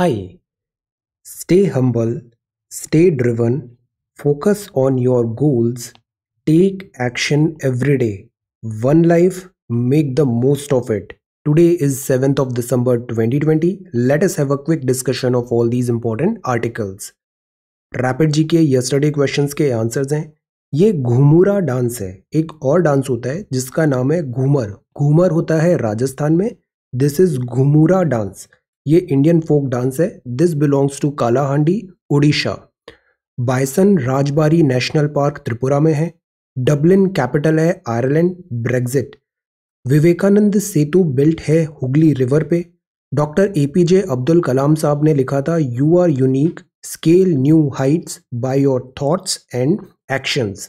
Hi. Stay humble, stay driven, focus on your goals, take action every day. One life, make the most of it. Today is 7th of December 2020. Let us have a quick discussion of all these important articles. Rapid GK yesterday questions ke answers hain. ये घूमूरा dance है एक और dance होता है जिसका नाम है घूमर घूमर होता है राजस्थान में दिस इज घूमूरा डांस ये इंडियन फोक डांस है this belongs to Kalahandi Orissa Bison Rajbari national park Tripura में है डबलिन कैपिटल है Ireland Brexit Vivekananda Setu built है हुगली रिवर पे doctor A P J Abdul Kalam sahab ने लिखा था you are unique scale new heights by your thoughts and actions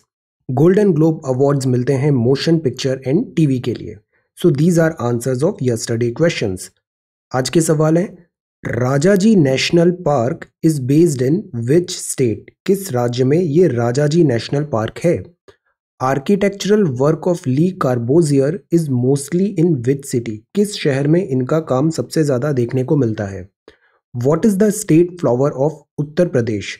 golden globe awards मिलते हैं मोशन पिक्चर एंड टीवी के लिए सो these are answers of yesterday questions आज के सवाल है Rajaji national park is based in which state किस राज्य में ये राजा जी नेशनल पार्क है architectural work of Le Corbusier is mostly in which city किस शहर में इनका काम सबसे ज़्यादा देखने को मिलता है what is the state flower of Uttar Pradesh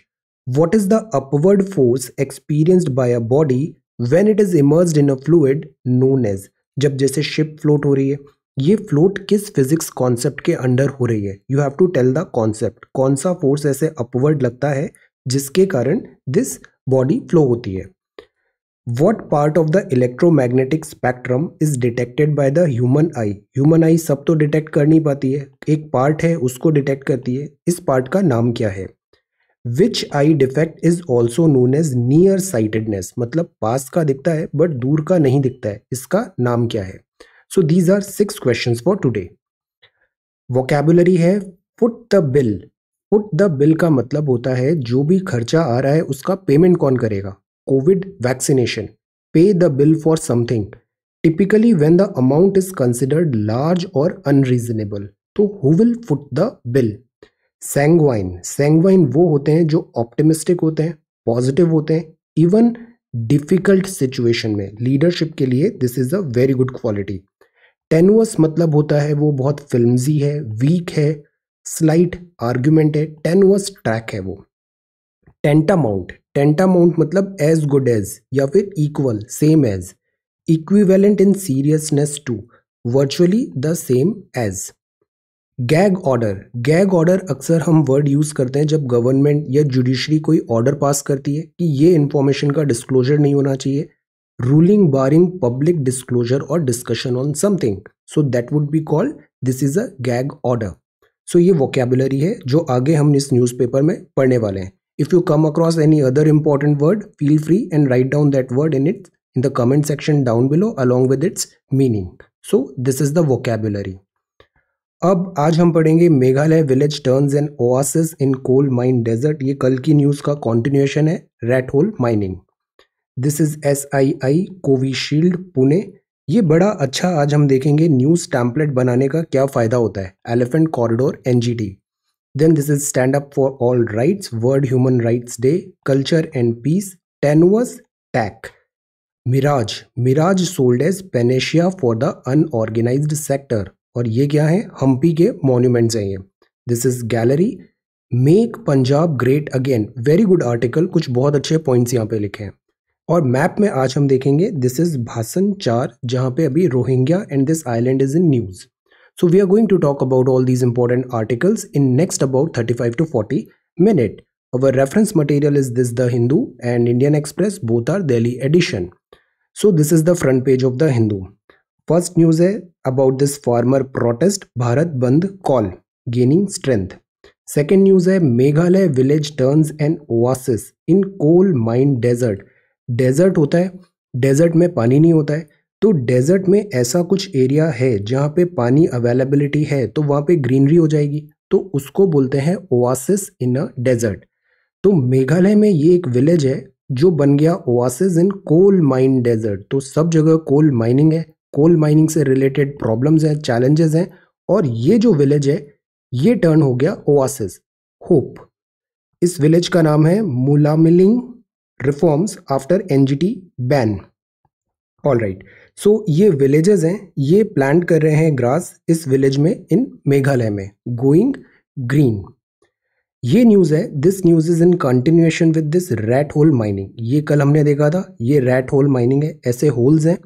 what is the upward force experienced by a body when it is emerge in a fluid known as जब जैसे शिप फ्लोट हो रही है ये फ्लोट किस फिजिक्स कॉन्सेप्ट के अंडर हो रही है you have to tell the concept कौन सा फोर्स ऐसे अपवर्ड लगता है जिसके कारण दिस बॉडी फ्लो होती है what part of the electromagnetic spectrum is detected by the human eye human eye सब तो डिटेक्ट कर नहीं पाती है एक पार्ट है उसको डिटेक्ट करती है इस पार्ट का नाम क्या है which eye defect is also known as near sightedness मतलब पास का दिखता है बट दूर का नहीं दिखता है इसका नाम क्या है so these are six question for today vocabulary है foot the bill foot the bill का मतलब होता है जो भी खर्चा आ रहा है उसका पेमेंट कौन करेगा Covid vaccination pay the bill for something typically when the amount is considered large और अनरीजनेबल तो who will foot the bill sanguine sanguine वो होते हैं जो ऑप्टिमिस्टिक होते हैं पॉजिटिव होते हैं इवन डिफिकल्ट सिचुएशन में लीडरशिप के लिए this is a very good quality tenuous मतलब होता है वो बहुत फिल्मजी है वीक है स्लाइट आर्ग्यूमेंट है टेनुअस ट्रैक है वो टेंटा माउंट टेंटा माउंट मतलब एज गुड एज या फिर equal same as equivalent in seriousness to virtually the same as gag order gag order अक्सर हम वर्ड यूज़ करते हैं जब गवर्नमेंट या जुडिशरी कोई ऑर्डर पास करती है कि ये इन्फॉर्मेशन का डिस्क्लोजर नहीं होना चाहिए रूलिंग बारिंग पब्लिक डिस्कलोजर और discussion on something so that would be called this is a gag order so ये वोकेबलरी है जो आगे हम इस न्यूज पेपर में पढ़ने वाले हैं if you come across any other important word feel free and write down that word in it in the comment section down below along with its meaning so this is the vocabulary अब आज हम पढ़ेंगे Meghalaya village turns and oasis in coal mine desert ये कल की news का continuation है rat hole mining this is S I I Covishield Pune ये बड़ा अच्छा आज हम देखेंगे न्यूज टैम्पलेट बनाने का क्या फ़ायदा होता है elephant corridor N G T then this is stand up for all rights world human rights day culture and peace tenuous tack mirage mirage sold as panacea for the unorganised sector और ये क्या है हम्पी के monuments हैं ये this is gallery make Punjab great again very good article कुछ बहुत अच्छे पॉइंट्स यहाँ पे लिखे हैं और मैप में आज हम देखेंगे दिस इज भासन चार जहाँ पे अभी Rohingya and this island is in news so we are going to talk about all these important articles in next about thirty five to forty minute our reference material is this the Hindu and Indian Express both are Delhi edition so this is the front page of the Hindu first news है about this farmer protest Bharat bandh call gaining strength second news है Meghalaya village turns and oasis in coal mined desert desert होता है desert में पानी नहीं होता है तो डेजर्ट में ऐसा कुछ एरिया है जहाँ पे पानी अवेलेबिलिटी है तो वहाँ पे ग्रीनरी हो जाएगी तो उसको बोलते हैं ओवासिस इन अ डेजर्ट तो मेघालय में ये एक विलेज है जो बन गया ओवासिस इन कोल माइन डेजर्ट तो सब जगह कोल माइनिंग है कोल माइनिंग से रिलेटेड प्रॉब्लम्स हैं चैलेंजेस हैं और ये जो विलेज है ये टर्न हो गया ओवासिस होप इस विलेज का नाम है Mulamylliang reforms after T ban all right so ये विलेजेस हैं ये प्लांट कर रहे हैं ग्रास इस विलेज में इन मेघालय में गोइंग ग्रीन ये न्यूज़ है this news is in continuation with this rat hole mining ये कल हमने देखा था ये रैट होल माइनिंग है ऐसे होल्स हैं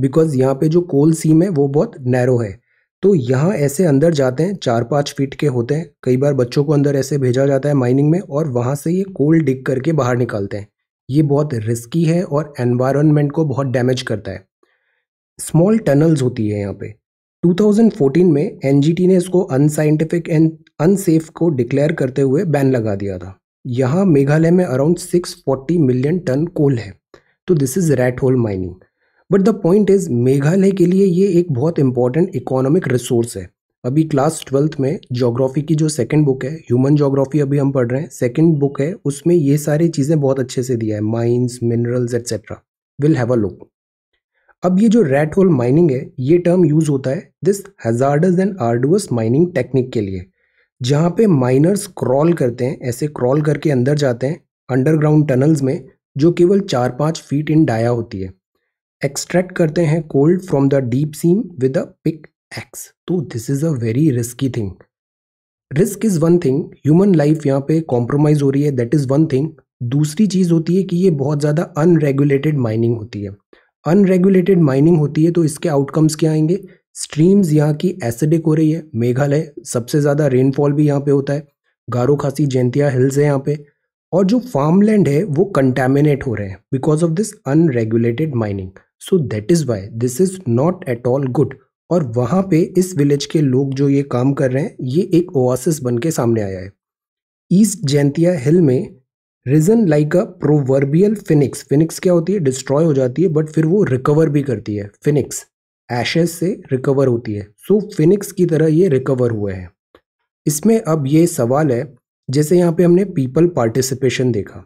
बिकॉज यहाँ पे जो कोल सीम है वो बहुत नैरो है तो यहाँ ऐसे अंदर जाते हैं चार पाँच फीट के होते हैं कई बार बच्चों को अंदर ऐसे भेजा जाता है माइनिंग में और वहाँ से ये कोल डिग करके बाहर निकालते हैं ये बहुत रिस्की है और एनवायरनमेंट को बहुत डैमेज करता है स्मॉल टनल्स होती है यहाँ पे 2014 में एन ने इसको अनसाइंटिफिक एंड अनसेफ को डिक्लेयर करते हुए बैन लगा दिया था यहाँ मेघालय में अराउंड 640 मिलियन टन कोल है तो this is rat hole mining but the point is Meghalaya के लिए ये एक बहुत इंपॉर्टेंट इकोनॉमिक रिसोर्स है अभी क्लास ट्वेल्थ में जोग्राफ़ी की जो सेकंड बुक है ह्यूमन जोग्राफ़ी अभी हम पढ़ रहे हैं सेकंड बुक है उसमें ये सारी चीज़ें बहुत अच्छे से दिया है mines minerals etcetera will have a look अब ये जो रेट होल माइनिंग है ये टर्म यूज़ होता है this hazardous and arduous mining technique के लिए जहाँ पे माइनर्स क्रॉल करते हैं ऐसे क्रॉल करके अंदर जाते हैं अंडरग्राउंड टनल्स में जो केवल चार पाँच फीट इन डाया होती है एक्सट्रैक्ट करते हैं coal from the deep seam with a pick axe तो this is a very risky thing risk is one thing human life यहाँ पे कॉम्प्रोमाइज़ हो रही है दैट इज़ वन थिंग दूसरी चीज़ होती है कि ये बहुत ज़्यादा अनरेगुलेटेड माइनिंग होती है अनरेगुलेटेड माइनिंग होती है तो इसके आउटकम्स क्या आएंगे स्ट्रीम्स यहाँ की एसिडिक हो रही है मेघालय सबसे ज़्यादा रेनफॉल भी यहाँ पे होता है गारो खासी जैंतिया हिल्स है यहाँ पे और जो फार्मलैंड है वो कंटेमिनेट हो रहे हैं because of this unregulated mining so that is why this is not at all good और वहाँ पे इस विलेज के लोग जो ये काम कर रहे हैं ये एक ओआसिस बन के सामने आया है ईस्ट जैंतिया हिल में region like a proverbial phoenix phoenix क्या होती है डिस्ट्रॉय हो जाती है बट फिर वो रिकवर भी करती है फिनिक्स एशेस से रिकवर होती है सो so, फिनिक्स की तरह ये रिकवर हुए हैं इसमें अब ये सवाल है जैसे यहाँ पे हमने पीपल पार्टिसिपेशन देखा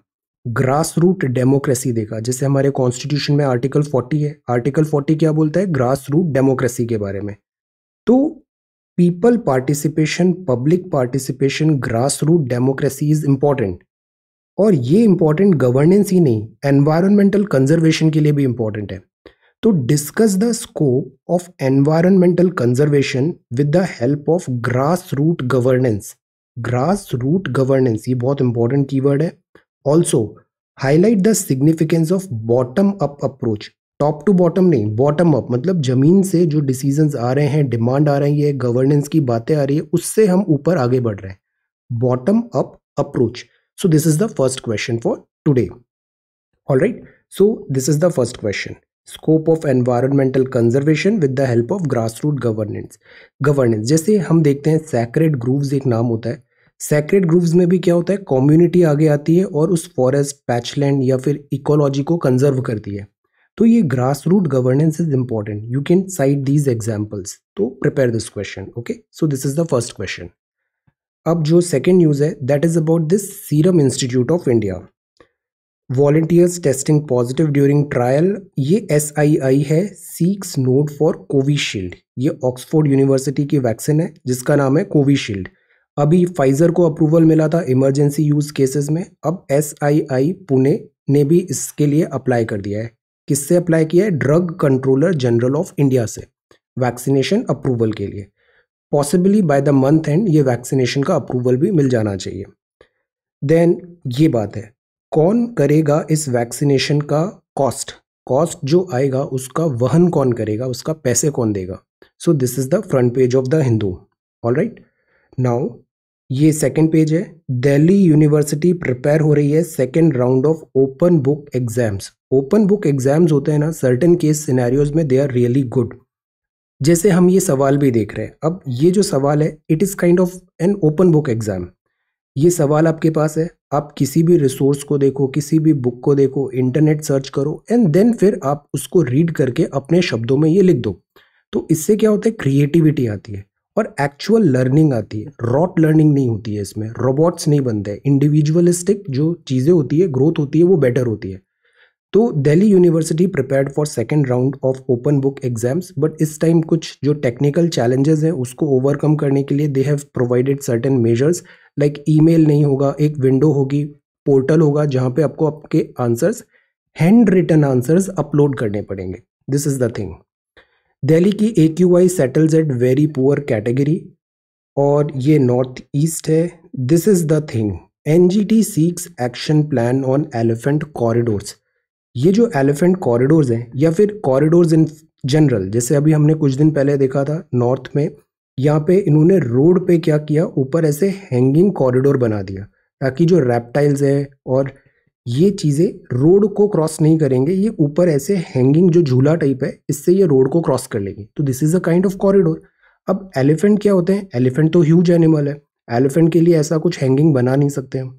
ग्रास रूट डेमोक्रेसी देखा जैसे हमारे कॉन्स्टिट्यूशन में आर्टिकल 40 है आर्टिकल 40 क्या बोलता है ग्रास रूट डेमोक्रेसी के बारे में तो people participation public participation grass root democracy is important और ये इम्पॉर्टेंट गवर्नेंस ही नहीं एनवायरमेंटल कंजर्वेशन के लिए भी इम्पॉर्टेंट है तो discuss the scope of environmental conservation with the help of grass root governance grass root governance ये बहुत इंपॉर्टेंट कीवर्ड है also highlight the significance of bottom up approach top to bottom नहीं bottom up मतलब ज़मीन से जो decision आ रहे हैं डिमांड आ रही है गवर्नेंस की बातें आ रही है उससे हम ऊपर आगे बढ़ रहे हैं bottom up approach so this is the first question for today all right so this is the first question scope of environmental conservation with the help of grass root governance governance जैसे हम देखते हैं sacred grooves एक नाम होता है secret groups में भी क्या होता है कम्युनिटी आगे आती है और उस फॉरेस्ट पैचलैंड या फिर इकोलॉजी को कंजर्व करती है तो ये grass root governance is important you can cite these examples तो prepare this question okay so this is the first question अब जो सेकेंड न्यूज़ है that is about this Serum Institute of India volunteers testing positive during trial ये S I I है seeks nod for Covishield ये Oxford University की vaccine है जिसका नाम है कोविशील्ड अभी फाइजर को अप्रूवल मिला था इमरजेंसी यूज केसेस में अब एसआईआई पुणे ने भी इसके लिए अप्लाई कर दिया है किससे अप्लाई किया है drug controller general of India से वैक्सीनेशन अप्रूवल के लिए possibly by the month end ये वैक्सीनेशन का अप्रूवल भी मिल जाना चाहिए देन ये बात है कौन करेगा इस वैक्सीनेशन का कॉस्ट कॉस्ट जो आएगा उसका वहन कौन करेगा उसका पैसे कौन देगा so this is the front page of the Hindu all right now ये सेकंड पेज है दिल्ली यूनिवर्सिटी प्रिपेयर हो रही है second round of open book exams open book exams होते हैं ना सर्टेन केस सिनेरियोज में दे आर रियली गुड जैसे हम ये सवाल भी देख रहे हैं अब ये जो सवाल है it is kind of an open book exam ये सवाल आपके पास है आप किसी भी रिसोर्स को देखो किसी भी बुक को देखो इंटरनेट सर्च करो एंड देन फिर आप उसको रीड करके अपने शब्दों में ये लिख दो तो इससे क्या होता है क्रिएटिविटी आती है और एक्चुअल लर्निंग आती है रॉट लर्निंग नहीं होती है इसमें रोबोट्स नहीं बनते इंडिविजुअलिस्टिक जो चीज़ें होती है ग्रोथ होती है वो बेटर होती है तो Delhi University prepared for second round of open book exams but इस टाइम कुछ जो टेक्निकल चैलेंजेस हैं उसको ओवरकम करने के लिए they have provided certain measures like email नहीं होगा एक विंडो होगी पोर्टल होगा जहाँ पे आपको आपके answers hand written answers upload करने पड़ेंगे this is the thing Delhi की A Q I settles at very poor category और ये नॉर्थ ईस्ट है this is the thing N G T seeks action plan on elephant corridors ये जो elephant corridors हैं या फिर कॉरिडोर्स इन जनरल जैसे अभी हमने कुछ दिन पहले देखा था नॉर्थ में यहाँ पे इन्होंने रोड पे क्या किया ऊपर ऐसे हैंगिंग कॉरिडोर बना दिया ताकि जो रेप्टाइल्स है और ये चीज़ें रोड को क्रॉस नहीं करेंगे ये ऊपर ऐसे हैंगिंग जो झूला टाइप है इससे ये रोड को क्रॉस कर लेंगे तो this is a kind of corridor अब एलिफेंट क्या होते हैं एलिफेंट तो ह्यूज एनिमल है एलिफेंट के लिए ऐसा कुछ हैंगिंग बना नहीं सकते हम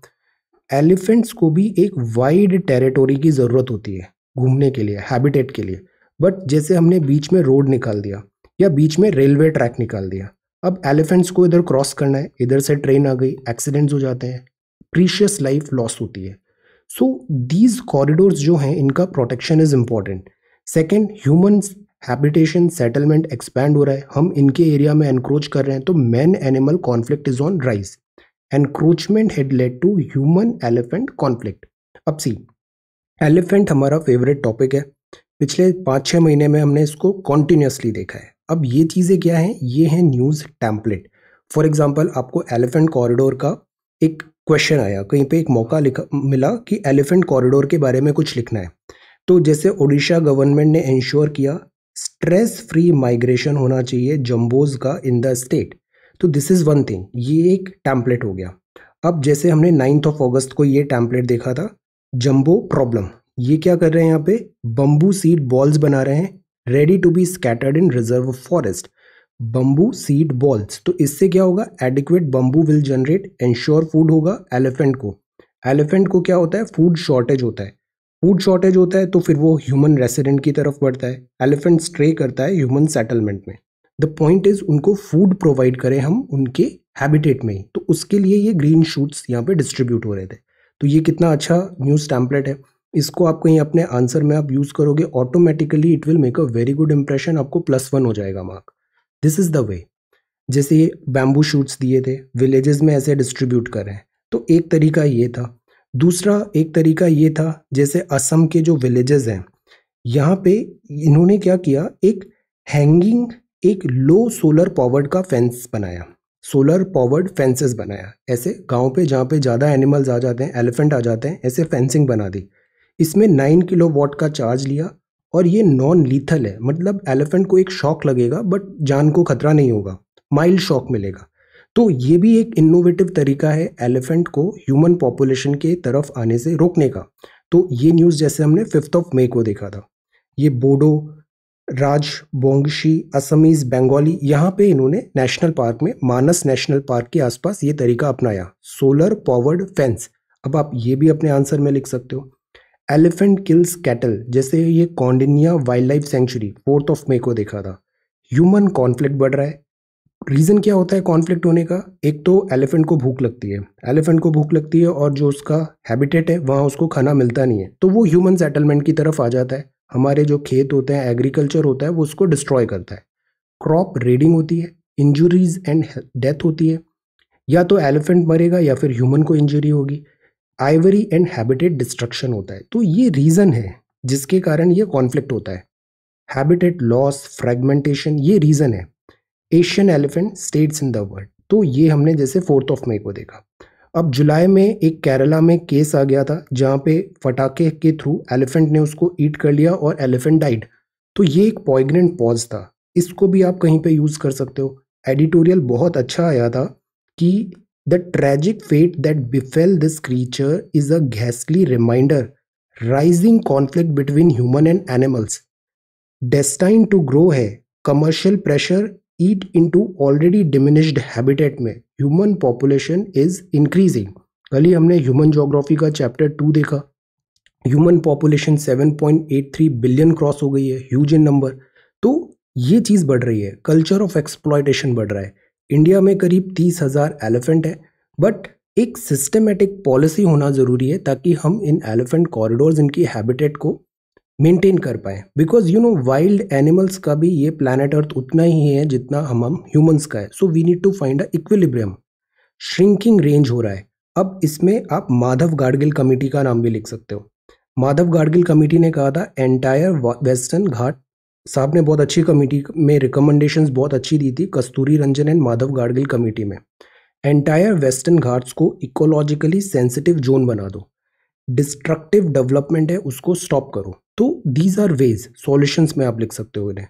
एलिफेंट्स को भी एक वाइड टेरिटोरी की ज़रूरत होती है घूमने के लिए हैबिटेट के लिए बट जैसे हमने बीच में रोड निकाल दिया या बीच में रेलवे ट्रैक निकाल दिया अब एलिफेंट्स को इधर क्रॉस करना है इधर से ट्रेन आ गई एक्सीडेंट्स हो जाते हैं प्रीशियस लाइफ लॉस होती है सो दीज कॉरिडोर्स जो हैं इनका protection is important second human habitation settlement expand हो रहा है हम इनके एरिया में एनक्रोच कर रहे हैं तो man animal conflict is on rise encroachment had led to human elephant conflict अब सी एलिफेंट हमारा फेवरेट टॉपिक है पिछले पाँच छः महीने में हमने इसको कॉन्टीन्यूसली देखा है अब ये चीज़ें क्या हैं ये हैं न्यूज़ टैम्पलेट फॉर एग्जाम्पल आपको एलिफेंट कॉरिडोर का एक क्वेश्चन आया कहीं पे एक मौका लिखा मिला कि एलिफेंट कॉरिडोर के बारे में कुछ लिखना है तो जैसे ओडिशा गवर्नमेंट ने इंश्योर किया स्ट्रेस फ्री माइग्रेशन होना चाहिए जम्बोज का इन द स्टेट तो दिस इज़ वन थिंग ये एक टैम्पलेट हो गया अब जैसे हमने नाइन्थ ऑफ अगस्त को ये टैम्पलेट देखा था जम्बो प्रॉब्लम ये क्या कर रहे हैं यहाँ पे बम्बू सीड बॉल्स बना रहे हैं ready to be scattered in reserve forest bamboo seed balls तो इससे क्या होगा adequate bamboo will generate ensure food होगा एलिफेंट को एलिफेंट को क्या होता है फूड शॉर्टेज होता है फूड शॉर्टेज होता है तो फिर वो ह्यूमन रेसिडेंट की तरफ बढ़ता है एलिफेंट स्ट्रे करता है ह्यूमन सेटलमेंट में द पॉइंट इज उनको फूड प्रोवाइड करें हम उनके हैबिटेट में ही तो उसके लिए ये ग्रीन शूट्स यहाँ पे डिस्ट्रीब्यूट हो रहे थे तो ये कितना अच्छा न्यूज़ टैम्पलेट है इसको आप कहीं अपने आंसर में आप यूज़ करोगे automatically it will make a very good impression आपको प्लस वन हो जाएगा mark this is the way जैसे ये बैम्बू शूट्स दिए थे विलेजेस में ऐसे डिस्ट्रीब्यूट कर रहे हैं तो एक तरीका ये था दूसरा एक तरीका ये था जैसे असम के जो विलेजेस हैं यहाँ पे इन्होंने क्या किया एक हैंगिंग एक लो सोलर पावर्ड का फेंस बनाया सोलर पावर्ड फेंसेस बनाया ऐसे गांव पे जहाँ पे ज़्यादा एनिमल्स आ जाते हैं एलिफेंट आ जाते हैं ऐसे फेंसिंग बना दी इसमें नाइन किलो वॉट का चार्ज लिया और ये नॉन लीथल है मतलब एलिफेंट को एक शॉक लगेगा बट जान को खतरा नहीं होगा माइल्ड शॉक मिलेगा तो ये भी एक इनोवेटिव तरीका है एलिफेंट को ह्यूमन पॉपुलेशन के तरफ आने से रोकने का तो ये न्यूज़ जैसे हमने फिफ्थ ऑफ मे को देखा था ये बोडो राज बोंगशी असमीज बंगाली यहाँ पे इन्होंने नेशनल पार्क में मानस नेशनल पार्क के आसपास ये तरीका अपनाया सोलर पावर्ड फेंस अब आप ये भी अपने आंसर में लिख सकते हो एलिफेंट किल्स कैटल जैसे ये Koundinya wildlife sanctuary fourth of May को देखा था ह्यूमन कॉन्फ्लिक्ट बढ़ रहा है रीज़न क्या होता है कॉन्फ्लिक्ट होने का एक तो एलिफेंट को भूख लगती है एलिफेंट को भूख लगती है और जो उसका हैबिटेट है वहाँ उसको खाना मिलता नहीं है तो वो ह्यूमन सेटलमेंट की तरफ आ जाता है हमारे जो खेत होते हैं एग्रीकल्चर होता है वो उसको डिस्ट्रॉय करता है क्रॉप रेडिंग होती है इंजुरीज एंड डेथ होती है या तो एलिफेंट मरेगा या फिर ह्यूमन को इंजरी होगी आइवरी एंड हैबिटेट डिस्ट्रक्शन होता है तो ये रीज़न है जिसके कारण ये कॉन्फ्लिक्ट होता है हैबिटेट लॉस फ्रेगमेंटेशन ये रीज़न है Asian elephant states in the world तो ये हमने जैसे फोर्थ ऑफ मई को देखा अब जुलाई में एक केरला में केस आ गया था जहाँ पे फटाखे के थ्रू एलिफेंट ने उसको ईट कर लिया और एलिफेंट डाइड तो ये एक पॉइग्रेंट पॉज था इसको भी आप कहीं पे यूज़ कर सकते हो एडिटोरियल बहुत अच्छा आया था कि The tragic fate that befell this creature is a ghastly reminder rising conflict between human and animals. Destined to grow है commercial pressure eat into already diminished habitat में human population is increasing. कल ही हमने human geography का chapter two देखा human population 7.83 billion cross हो गई है ह्यूज इन नंबर तो ये चीज़ बढ़ रही है कल्चर ऑफ एक्सप्लॉयटेशन बढ़ रहा है इंडिया में करीब तीस हज़ार एलिफेंट है बट एक सिस्टमेटिक पॉलिसी होना ज़रूरी है ताकि हम इन एलिफेंट कॉरिडोर्स इनकी हैबिटेट को मेंटेन कर पाएँ because you know wild animals का भी ये प्लानट अर्थ उतना ही है जितना हम हम ह्यूमन्स का है so we need to find a equilibrium shrinking range हो रहा है अब इसमें आप माधव गाडगिल कमेटी का नाम भी लिख सकते हो माधव गाडगिल कमेटी ने कहा था एंटायर वेस्टर्न घाट साहब ने बहुत अच्छी कमेटी में रिकमेंडेशंस बहुत अच्छी दी थी कस्तूरी रंजन एंड माधव गाडगिल कमेटी में एंटायर वेस्टर्न घाट्स को इकोलॉजिकली सेंसिटिव जोन बना दो डिस्ट्रक्टिव डेवलपमेंट है उसको स्टॉप करो तो दीज आर वेज सॉल्यूशंस में आप लिख सकते हो इन्हें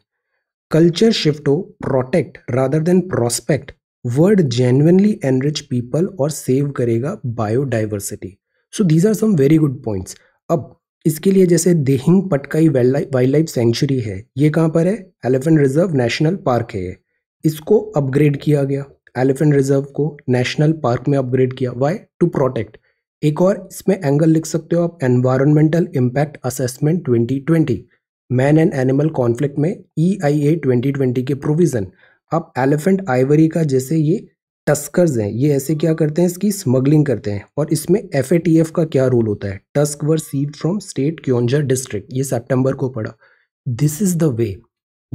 कल्चर शिफ्ट हो protect rather than prospect would genuinely enrich people और सेव करेगा biodiversity so these are some very good points अब इसके लिए जैसे Dehing Patkai wildlife sanctuary है ये कहाँ पर है एलिफेंट रिजर्व नेशनल पार्क है इसको अपग्रेड किया गया एलिफेंट रिजर्व को नेशनल पार्क में अपग्रेड किया वाई टू प्रोटेक्ट एक और इसमें एंगल लिख सकते हो आप environmental impact assessment 2020 man and animal conflict में ई आई ए ट्वेंटी के प्रोविज़न अब एलिफेंट आइवरी का जैसे ये टस्कर्स हैं ये ऐसे क्या करते हैं इसकी स्मगलिंग करते हैं और इसमें एफ का क्या रोल होता है tusk were seized from state Keonjhar district ये सेप्टेम्बर को पड़ा this is the way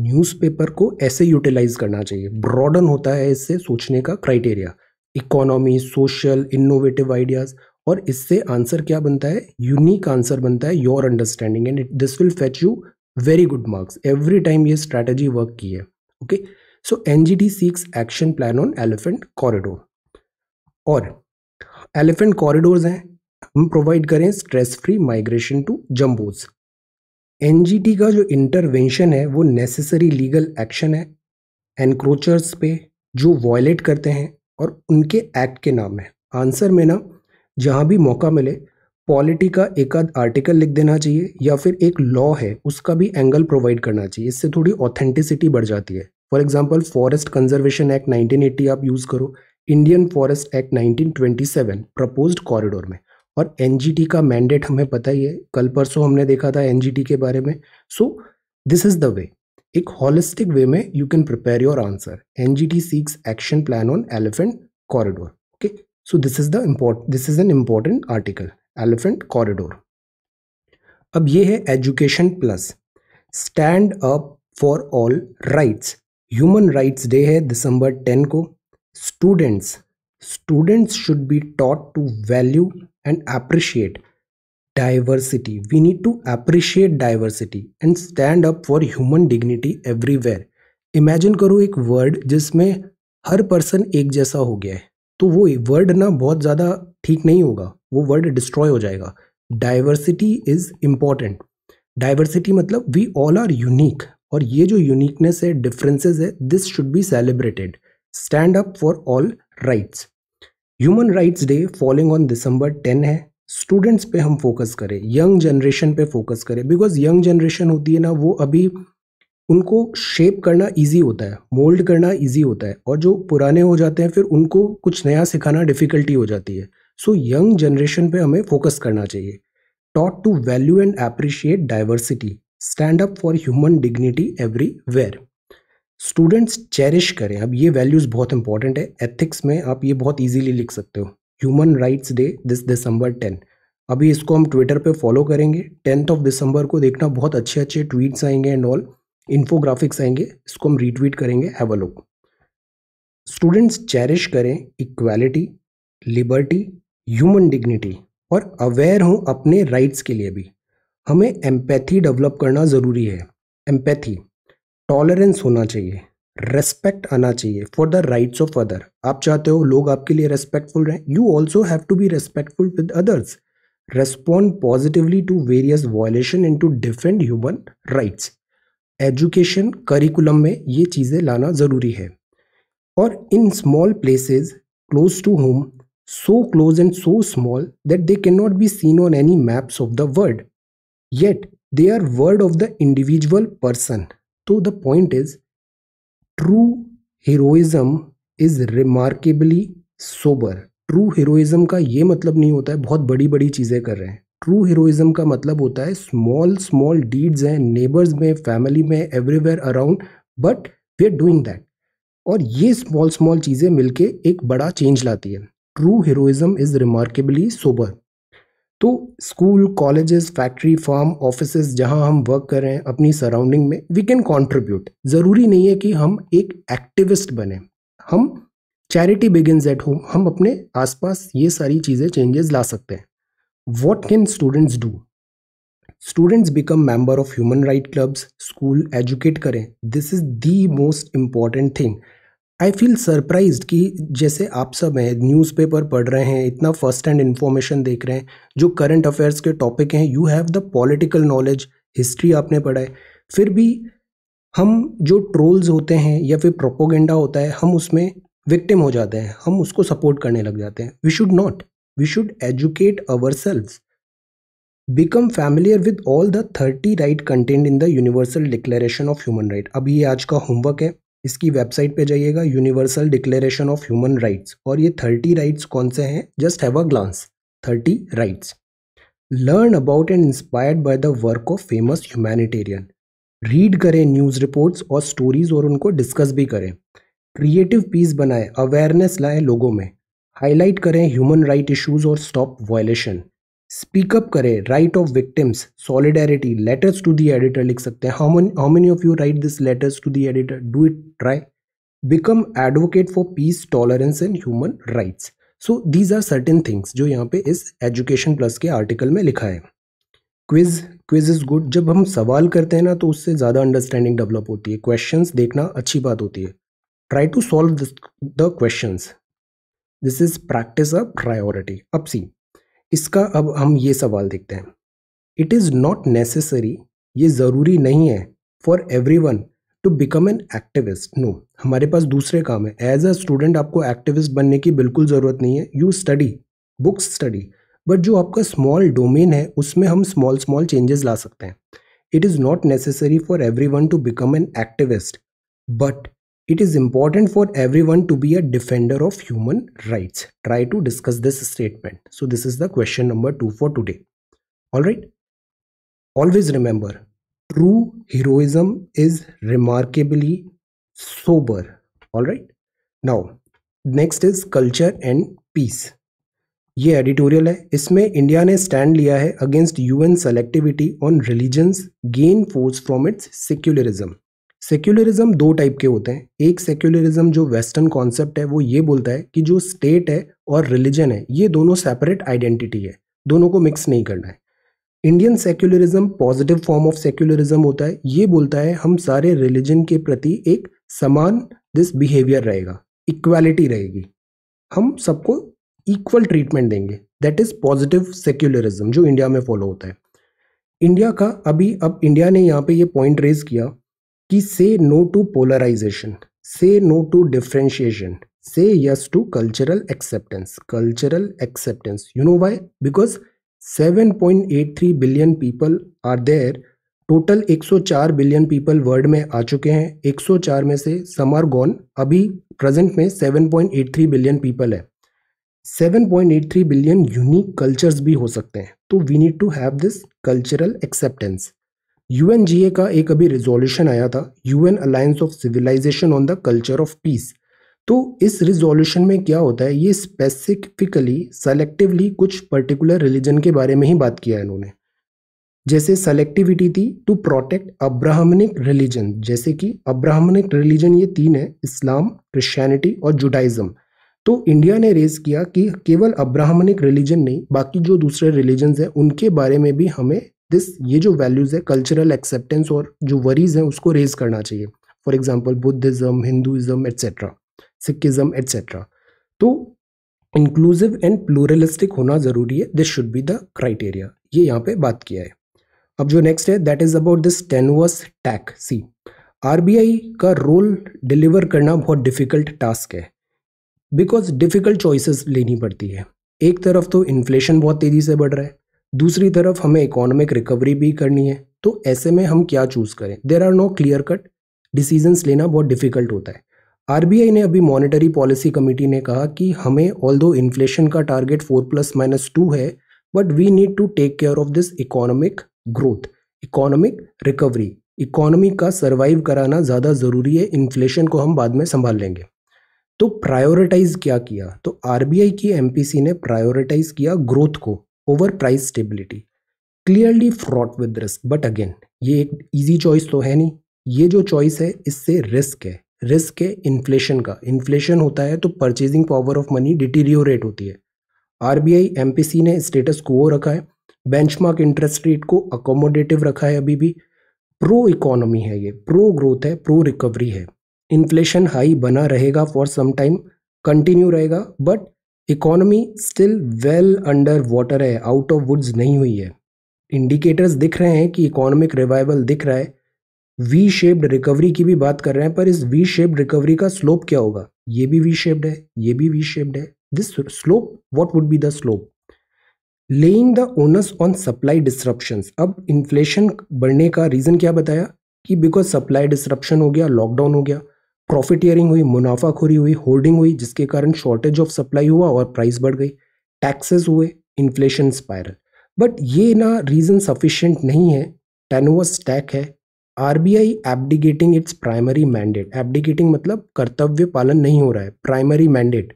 newspaper को ऐसे यूटिलाइज करना चाहिए ब्रॉडन होता है इससे सोचने का criteria economy social innovative ideas और इससे आंसर क्या बनता है यूनिक आंसर बनता है your understanding and this will fetch you very good marks every time ये स्ट्रैटेजी वर्क की है okay okay? So NGT seeks action plan on elephant corridor और एलिफेंट कॉरिडोर्स हैं हम प्रोवाइड करें stress free migration to jumbos NGT का जो intervention है वो नेसेसरी लीगल एक्शन है एनक्रोचर्स पे जो वॉयलेट करते हैं और उनके एक्ट के नाम है आंसर में ना जहाँ भी मौका मिले पॉलिटी का एक आध आर्टिकल लिख देना चाहिए या फिर एक लॉ है उसका भी एंगल प्रोवाइड करना चाहिए इससे थोड़ी ऑथेंटिसिटी बढ़ जाती है for example forest conservation act nineteen आप यूज़ करो Indian forest act 1927 propose corridor में और एन का मैंडेट हमें पता ही है कल परसों हमने देखा था एन के बारे में so this is the way एक हॉलिस्टिक वे में you can prepare your answer N G T seeks action plan on elephant corridor okay so this is the import this is an important article elephant corridor अब ये है education plus stand up for all rights human rights day है December ten को students students should be taught to value and appreciate diversity we need to appreciate diversity and stand up for human dignity everywhere imagine करो एक word जिसमें हर person एक जैसा हो गया है तो वो वर्ड ना बहुत ज़्यादा ठीक नहीं होगा वो वर्ड डिस्ट्रॉय हो जाएगा डाइवर्सिटी इज इम्पॉर्टेंट डाइवर्सिटी मतलब वी ऑल आर यूनिक और ये जो यूनिकनेस है डिफरेंसेस है this should be celebrated stand up for all rights human rights day following on December ten है स्टूडेंट्स पे हम फोकस करें यंग जनरेशन पे फोकस करें बिकॉज यंग जनरेशन होती है ना वो अभी उनको शेप करना इजी होता है मोल्ड करना इजी होता है और जो पुराने हो जाते हैं फिर उनको कुछ नया सिखाना डिफ़िकल्टी हो जाती है सो यंग जनरेशन पे हमें फोकस करना चाहिए taught to value and appreciate diversity stand up for human dignity everywhere students cherish करें अब ये वैल्यूज़ बहुत इंपॉर्टेंट है एथिक्स में आप ये बहुत ईजीली लिख सकते हो human rights day this December ten अभी इसको हम ट्विटर पे फॉलो करेंगे टेंथ ऑफ दिसंबर को देखना बहुत अच्छे अच्छे ट्वीट्स आएंगे एंड ऑल इन्फोग्राफिक्स आएंगे इसको हम रीट्वीट करेंगे have a look students cherish करें इक्वालिटी लिबर्टी ह्यूमन डिग्निटी और अवेयर हों अपने राइट्स के लिए भी हमें एम्पैथी डेवलप करना ज़रूरी है एम्पैथी टॉलरेंस होना चाहिए रेस्पेक्ट आना चाहिए for the rights of other आप चाहते हो लोग आपके लिए रेस्पेक्टफुल रहें you also have to be respectful with others respond positively to various violation in to defend human rights education curriculum में ये चीज़ें लाना ज़रूरी है और in small places close to home so close and so small that they can not be seen on any maps of the world yet they are word of the individual person so the point is true heroism is remarkably sober true heroism का ये मतलब नहीं होता है बहुत बड़ी बड़ी चीज़ें कर रहे हैं ट्रू हीरोइज्म का मतलब होता है स्मॉल स्मॉल डीड्स हैं नेबर्स में फैमिली में everywhere around but we are doing that और ये स्मॉल स्मॉल चीज़ें मिलके एक बड़ा चेंज लाती है true heroism is remarkably sober तो school colleges factory farm office जहां हम वर्क कर रहे हैं अपनी सराउंडिंग में वी कैन कॉन्ट्रीब्यूट ज़रूरी नहीं है कि हम एक एक्टिविस्ट बने हम चैरिटी बिगिन एट होम हम अपने आसपास ये सारी चीज़ें चेंजेस ला सकते हैं what can students do students become member of human right clubs school educate करें this is the most important thing I feel surprise कि जैसे आप सब हैं न्यूज़पेपर पढ़ रहे हैं इतना फर्स्ट हैंड इन्फॉर्मेशन देख रहे हैं जो करंट अफेयर्स के टॉपिक हैं you have the political knowledge history आपने पढ़ा है फिर भी हम जो ट्रोल्स होते हैं या फिर प्रोपोगेंडा होता है हम उसमें विक्टिम हो जाते हैं हम उसको सपोर्ट करने लग जाते हैं we should not we should educate our self become familiar with all the thirty right content in the universal declaration of human right अब ये आज का होमवर्क है इसकी वेबसाइट पे जाइएगा universal declaration of human rights और ये थर्टी राइट्स कौन से हैं just have a glance thirty rights learn about and inspired by the work of famous humanitarian read करें न्यूज़ रिपोर्ट्स और स्टोरीज और उनको डिस्कस भी करें क्रिएटिव पीस बनाएं अवेयरनेस लाएं लोगों में हाईलाइट करें ह्यूमन राइट इश्यूज और स्टॉप वायलेशन स्पीकअप करें right of victims solidarity letters to the editor लिख सकते हैं how many of you write this letters to the editor do it try become advocate for peace tolerance and human rights so these are certain things जो यहाँ पे इस education plus के article में लिखा है क्विज क्विज इज गुड जब हम सवाल करते हैं ना तो उससे ज़्यादा अंडरस्टैंडिंग डेवलप होती है क्वेश्चन देखना अच्छी बात होती है try to solve the question this is practice a priority अब सी इसका अब हम ये सवाल देखते हैं इट इज़ नॉट नेसेसरी ये ज़रूरी नहीं है for everyone to become an activist no हमारे पास दूसरे काम है एज अ स्टूडेंट आपको एक्टिविस्ट बनने की बिल्कुल ज़रूरत नहीं है you study books study but जो आपका स्मॉल डोमेन है उसमें हम स्मॉल स्मॉल चेंजेस ला सकते हैं it is not necessary for everyone to become an activist but It is important for everyone to be a defender of human rights. Try to discuss this statement. So this is the question number 2 for today. Alright. Always remember, true heroism is remarkably sober. Alright. Now, next is culture and peace. ये editorial है इसमें India ने stand लिया है against UN selectivity on religions gain force from its secularism secularism दो type के होते हैं एक सेक्युलरिज्म जो वेस्टर्न कॉन्सेप्ट है वो ये बोलता है कि जो स्टेट है और रिलीजन है ये दोनों सेपरेट आइडेंटिटी है दोनों को मिक्स नहीं करना है Indian secularism positive form of secularism होता है ये बोलता है हम सारे रिलीजन के प्रति एक समान दिस बिहेवियर रहेगा इक्वालिटी रहेगी हम सबको इक्वल ट्रीटमेंट देंगे दैट इज़ पॉजिटिव सेक्युलरिज्म जो इंडिया में फॉलो होता है इंडिया का अभी अब इंडिया ने यहाँ पे ये पॉइंट रेज किया कि say no to polarisation say no to differentiation say yes to cultural acceptance cultural acceptance you know why because 7.83 billion people are there total 104 billion people world में आ चुके हैं 104 में से समर गॉन अभी present में 7.83 बिलियन पीपल है 7.83 billion unique cultures भी हो सकते हैं तो we need to have this cultural acceptance UNGA का एक अभी रिजोल्यूशन आया था UN alliance of civilization on the culture of peace तो इस रिजोल्यूशन में क्या होता है ये स्पेसिफिकली सेलेक्टिवली कुछ पर्टिकुलर रिलीजन के बारे में ही बात किया है इन्होंने जैसे सेलेक्टिविटी थी टू प्रोटेक्ट अब्राहमनिक रिलीजन जैसे कि अब्राहमनिक रिलीजन ये तीन है इस्लाम क्रिश्चियनिटी और जुडाइज़म तो इंडिया ने रेज किया कि केवल अब्राहमनिक रिलीजन नहीं बाकी जो दूसरे रिलीजन्स हैं उनके बारे में भी हमें दिस ये जो वैल्यूज़ है कल्चरल एक्सेप्टेंस और जो वरीज़ हैं उसको रेज करना चाहिए for example Buddhism Hinduism etcetera Sikhism etcetera तो इंक्लूसिव एंड प्लूरलिस्टिक होना ज़रूरी है this should be the criteria ये यहाँ पे बात किया है अब जो नेक्स्ट है that is about this tenuous tack C R का रोल डिलीवर करना बहुत डिफ़िकल्ट टास्क है बिकॉज डिफ़िकल्ट चॉइसेस लेनी पड़ती है एक तरफ तो इन्फ्लेशन बहुत तेज़ी से बढ़ रहा है दूसरी तरफ हमें इकोनॉमिक रिकवरी भी करनी है तो ऐसे में हम क्या चूज़ करें there are no clear cut decisions लेना बहुत डिफिकल्ट होता है आरबीआई ने अभी मॉनेटरी पॉलिसी कमेटी ने कहा कि हमें ऑल दो इन्फ्लेशन का target four plus minus two है but we need to take care of this economic growth economic recovery economy का सर्वाइव कराना ज़्यादा ज़रूरी है इन्फ्लेशन को हम बाद में संभाल लेंगे तो प्रायोरिटाइज क्या किया तो आरबीआई की एमपीसी ने प्रायोरिटाइज किया ग्रोथ को over price stability clearly fraught with risk but again ये एक ईजी चॉइस तो है नहीं ये जो चॉइस है इससे रिस्क है रिस्क है इन्फ्लेशन का इन्फ्लेशन होता है तो purchasing power of money deteriorate होती है आरबीआई एमपीसी ने स्टेटस को रखा है बेंचमार्क इंटरेस्ट रेट को अकोमोडेटिव रखा है अभी भी प्रो इकोनॉमी है ये प्रो ग्रोथ है प्रो रिकवरी है इन्फ्लेशन हाई बना रहेगा फॉर सम टाइम कंटिन्यू रहेगा but economy still well under water है आउट ऑफ वुड्स नहीं हुई है इंडिकेटर्स दिख रहे हैं कि इकोनॉमिक रिवाइवल दिख रहा है वी शेप्ड रिकवरी की भी बात कर रहे हैं पर इस वी शेप्ड रिकवरी का स्लोप क्या होगा ये भी वी शेप्ड है ये भी वी शेप्ड है this slope what would be the slope laying the onus on supply disruption अब इन्फ्लेशन बढ़ने का रीज़न क्या बताया कि बिकॉज सप्लाई डिस्ट्रप्शन हो गया लॉकडाउन हो गया प्रॉफिटियरिंग हुई मुनाफाखोरी हुई होल्डिंग हुई जिसके कारण शॉर्टेज ऑफ सप्लाई हुआ और प्राइस बढ़ गई टैक्सेस हुए इन्फ्लेशन स्पायरल बट ये ना रीज़न सफिशेंट नहीं है टेनुअस टैक है R B I abdicating its primary mandate abdicating मतलब कर्तव्य पालन नहीं हो रहा है प्राइमरी मैंडेट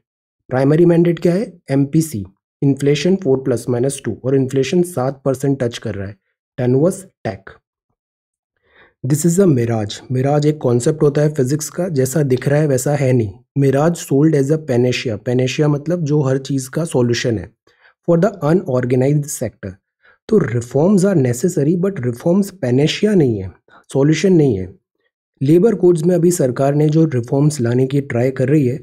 प्राइमरी मैंडेट क्या है M P C inflation four plus minus two और इन्फ्लेशन सात परसेंट टच कर रहा है tenuous tack this is a mirage mirage एक कॉन्सेप्ट होता है फिजिक्स का जैसा दिख रहा है वैसा है नहीं mirage sold as a panacea panacea मतलब जो हर चीज़ का सॉल्यूशन है फॉर द अनऑर्गेनाइज सेक्टर तो reforms are necessary but reforms panacea नहीं है सॉल्यूशन नहीं है लेबर कोड्स में अभी सरकार ने जो रिफॉर्म्स लाने की ट्राई कर रही है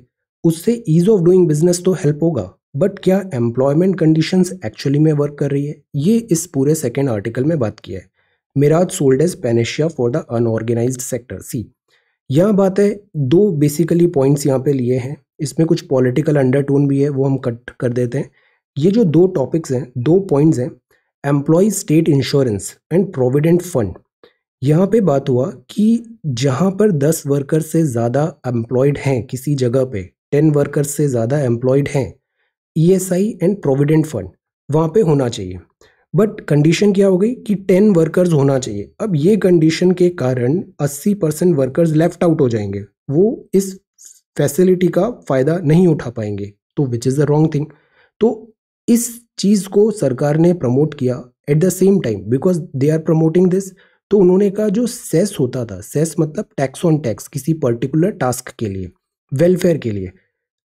उससे ईज ऑफ डूइंग बिजनेस तो हेल्प होगा बट क्या एम्प्लॉयमेंट कंडीशंस एक्चुअली में वर्क कर रही है ये इस पूरे सेकेंड आर्टिकल में बात किया है mirage sold as panacea for the unorganised sector see यह बात है दो बेसिकली पॉइंट्स यहाँ पे लिए हैं इसमें कुछ पॉलिटिकल अंडरटोन भी है वो हम कट कर देते हैं ये जो दो टॉपिक्स हैं दो पॉइंट्स हैं employ state insurance and provident fund यहाँ पे बात हुआ कि जहाँ पर दस वर्कर से ज़्यादा एम्प्लॉयड हैं किसी जगह पे टेन वर्कर से ज़्यादा एम्प्लॉयड हैं E S I and provident fund वहाँ पे होना चाहिए बट कंडीशन क्या हो गई कि टेन वर्कर्स होना चाहिए अब ये कंडीशन के कारण अस्सी परसेंट वर्कर्स लेफ्ट आउट हो जाएंगे वो इस फैसिलिटी का फ़ायदा नहीं उठा पाएंगे तो which is the wrong thing तो इस चीज़ को सरकार ने प्रमोट किया at the same time because they are promoting this तो उन्होंने कहा जो सेस होता था सेस मतलब टैक्स ऑन टैक्स किसी पर्टिकुलर टास्क के लिए वेलफेयर के लिए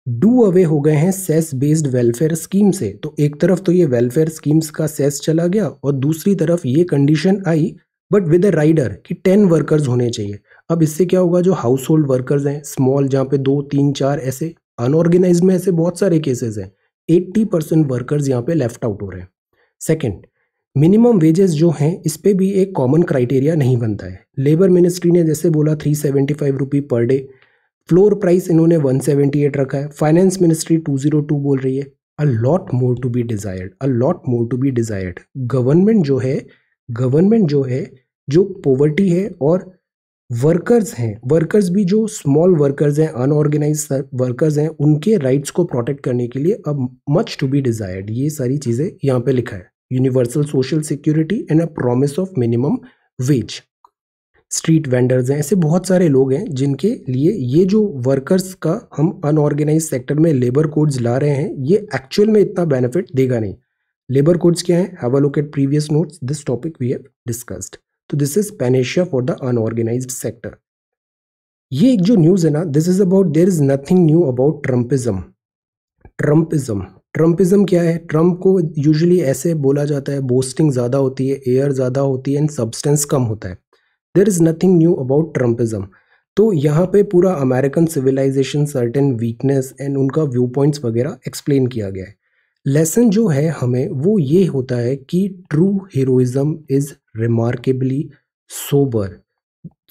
डू अवे हो गए हैं सेस बेस्ड वेलफेयर स्कीम से तो एक तरफ तो ये वेलफेयर स्कीम्स का सेस चला गया और दूसरी तरफ ये कंडीशन आई बट विद अ राइडर कि टेन वर्कर्स होने चाहिए अब इससे क्या होगा जो हाउस होल्ड वर्कर्स हैं स्मॉल जहाँ पे दो तीन चार ऐसे अनऑर्गेनाइज में ऐसे बहुत सारे केसेस हैं एट्टी परसेंट वर्कर्स यहाँ पे लेफ्ट आउट हो रहे हैं सेकेंड मिनिमम वेजेस जो हैं इस पर भी एक कॉमन क्राइटेरिया नहीं बनता है लेबर मिनिस्ट्री ने जैसे बोला three seventy five rupee per day floor price इन्होंने 178 रखा है फाइनेंस मिनिस्ट्री 202 बोल रही है a lot more to be desired a lot more to be desired government जो है गवर्नमेंट जो है जो पोवर्टी है और वर्कर्स हैं वर्कर्स भी जो स्मॉल वर्कर्स हैं अनऑर्गेनाइज वर्कर्स हैं उनके राइट्स को प्रोटेक्ट करने के लिए अब मच टू बी डिज़ायर्ड ये सारी चीज़ें यहाँ पे लिखा है universal social security and a promise of minimum wage street vendors हैं ऐसे बहुत सारे लोग हैं जिनके लिए ये जो वर्कर्स का हम अनऑर्गेनाइज सेक्टर में लेबर कोड्स ला रहे हैं ये एक्चुअल में इतना बेनिफिट देगा नहीं लेबर कोड्स क्या है have a look at previous notes this topic we have discussed तो this is panacea for the unorganised sector ये एक जो न्यूज़ है ना this is about there is nothing new about Trumpism Trumpism Trumpism क्या है ट्रम्प को usually ऐसे बोला जाता है बोस्टिंग ज़्यादा होती है एयर ज़्यादा होती है एंड सब्सटेंस कम होता है there is nothing new about Trumpism तो यहाँ पे पूरा American civilisation certain weakness and उनका व्यू पॉइंट्स वगैरह एक्सप्लेन किया गया है लेसन जो है हमें वो ये होता है कि true heroism is remarkably sober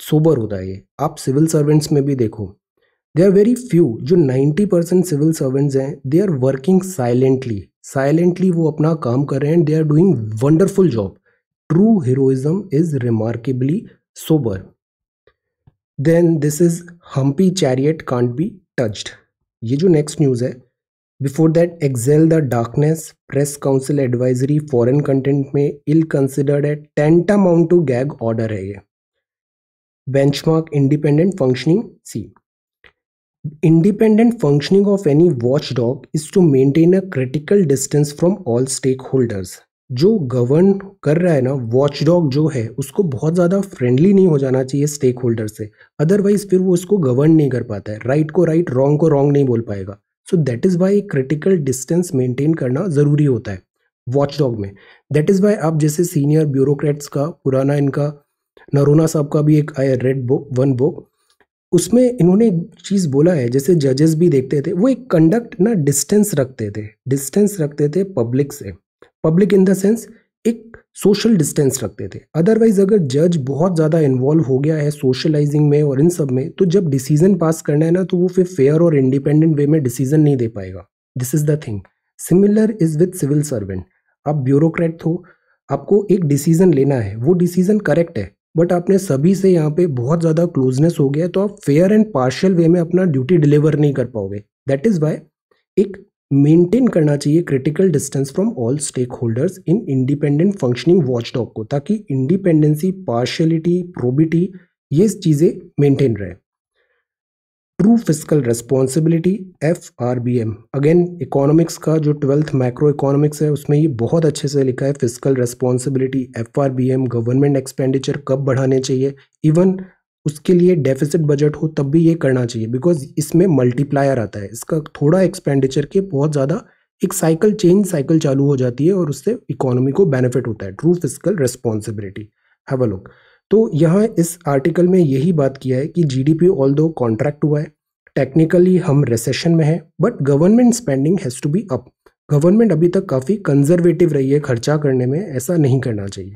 sober होता है ये आप सिविल सर्वेंट्स में भी देखो दे आर वेरी फ्यू जो 90 परसेंट सिविल सर्वेंट्स हैं they are working silently silently वो अपना काम कर रहे हैं they are doing wonderful job true heroism is remarkably sober, then this is Humpy chariot can't be touched. ये जो next news है before that excel the darkness press council advisory foreign content में इल कंसिडर्ड है tantamount to gag order है ये benchmark independent functioning see independent functioning of any watchdog is to maintain a critical distance from all stakeholders जो govern कर रहा है ना watchdog जो है उसको बहुत ज़्यादा फ्रेंडली नहीं हो जाना चाहिए स्टेक होल्डर से अदरवाइज फिर वो उसको गवर्न नहीं कर पाता है राइट right को राइट right, रॉन्ग को रॉन्ग नहीं बोल पाएगा so that is why critical distance maintain करना ज़रूरी होता है वॉचडॉग में दैट इज़ वाई आप जैसे सीनियर ब्यूरोक्रेट्स का पुराना इनका नरोना साहब का भी एक आया रेड बुक वन बुक उसमें इन्होंने एक चीज़ बोला है जैसे जजेस भी देखते थे वो एक कंडक्ट ना डिस्टेंस रखते थे डिस्टेंस रखते थे पब्लिक से पब्लिक इन द सेंस एक सोशल डिस्टेंस रखते थे अदरवाइज अगर जज बहुत ज़्यादा इन्वॉल्व हो गया है सोशलाइजिंग में और इन सब में तो जब डिसीजन पास करना है ना तो वो फिर फेयर और इंडिपेंडेंट वे में डिसीजन नहीं दे पाएगा this is the thing similar is with civil servant आप ब्यूरोक्रेट हो आपको एक डिसीजन लेना है वो डिसीजन करेक्ट है बट आपने सभी से यहाँ पे बहुत ज़्यादा क्लोजनेस हो गया तो आप फेयर एंड पार्शियल वे में अपना ड्यूटी डिलीवर नहीं कर पाओगे दैट इज़ वाई एक मेंटेन करना चाहिए critical distance from all stakeholders in independent functioning watchdog को ताकि इंडिपेंडेंसी पार्शलिटी प्रोबिटी ये चीज़ें मेंटेन रहे true fiscal responsibility F R B M again economics का जो ट्वेल्थ माइक्रो इकोनॉमिक्स है उसमें ये बहुत अच्छे से लिखा है fiscal responsibility F R B M government expenditure कब बढ़ाने चाहिए इवन उसके लिए डेफिसिट बजट हो तब भी ये करना चाहिए बिकॉज इसमें मल्टीप्लायर आता है इसका थोड़ा एक्सपेंडिचर के बहुत ज़्यादा एक साइकिल चेंज साइकिल चालू हो जाती है और उससे इकोनॉमी को बेनिफिट होता है true fiscal responsibility have a look तो यहाँ इस आर्टिकल में यही बात किया है कि G D P although contract हुआ है टेक्निकली हम रिसेशन में हैं but government spending has to be up government अभी तक काफ़ी कंजर्वेटिव रही है खर्चा करने में ऐसा नहीं करना चाहिए